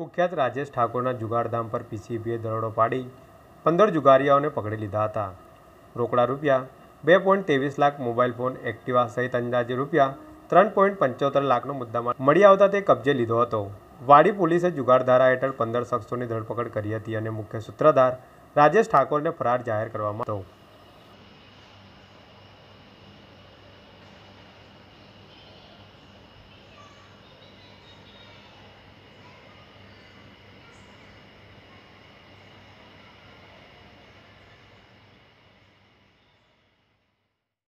કુખ્યાત રાજેશ ઠાકોરના જુગારધામ પર પીસીબીએ દરોડો પાડી પંદર જુગારીયાઓને પકડી લીધા હતા રોકડા રૂપિયા બે પોઈન્ટ ત્રેવીસ લાખ મોબાઈલ ફોન એક્ટિવા સહિત અંદાજે રૂપિયા ત્રણ પોઈન્ટ પંચોતેર લાખનો મુદ્દામાં મળી આવતા તે કબજે લીધો હતો વાડી પોલીસે જુગારધારા હેઠળ પંદર શખ્સોની ધરપકડ કરી હતી અને મુખ્ય સૂત્રધાર રાજેશ ઠાકોરને ફરાર જાહેર કરવામાં હતો